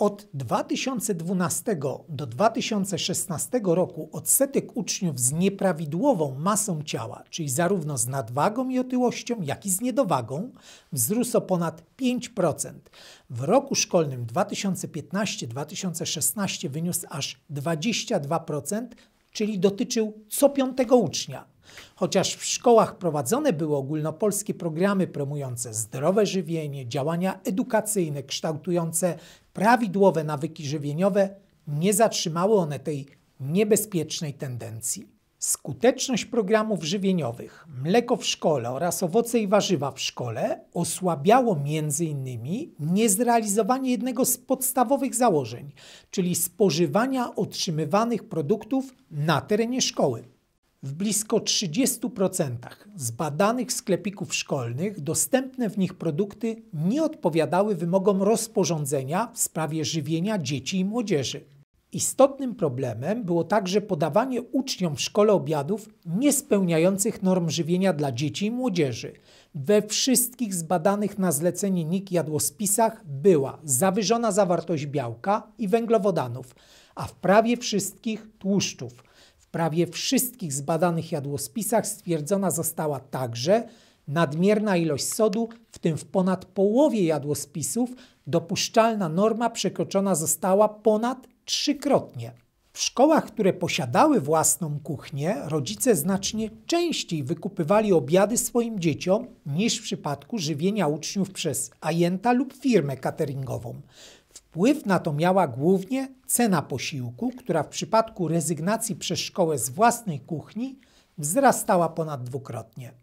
Od 2012 do 2016 roku odsetek uczniów z nieprawidłową masą ciała, czyli zarówno z nadwagą i otyłością, jak i z niedowagą, wzrósł o ponad 5%. W roku szkolnym 2015-2016 wyniósł aż 22%, czyli dotyczył co piątego ucznia. Chociaż w szkołach prowadzone były ogólnopolskie programy promujące zdrowe żywienie, działania edukacyjne kształtujące prawidłowe nawyki żywieniowe, nie zatrzymały one tej niebezpiecznej tendencji. Skuteczność programów żywieniowych, mleko w szkole oraz owoce i warzywa w szkole osłabiało m.in. niezrealizowanie jednego z podstawowych założeń, czyli spożywania otrzymywanych produktów na terenie szkoły. W blisko 30% z badanych sklepików szkolnych dostępne w nich produkty nie odpowiadały wymogom rozporządzenia w sprawie żywienia dzieci i młodzieży. Istotnym problemem było także podawanie uczniom w szkole obiadów niespełniających norm żywienia dla dzieci i młodzieży. We wszystkich zbadanych na zlecenie NIK jadłospisach była zawyżona zawartość białka i węglowodanów, a w prawie wszystkich tłuszczów – prawie wszystkich zbadanych jadłospisach stwierdzona została także nadmierna ilość sodu, w tym w ponad połowie jadłospisów dopuszczalna norma przekroczona została ponad trzykrotnie. W szkołach, które posiadały własną kuchnię, rodzice znacznie częściej wykupywali obiady swoim dzieciom niż w przypadku żywienia uczniów przez ajenta lub firmę cateringową. Wpływ na to miała głównie cena posiłku, która w przypadku rezygnacji przez szkołę z własnej kuchni wzrastała ponad dwukrotnie.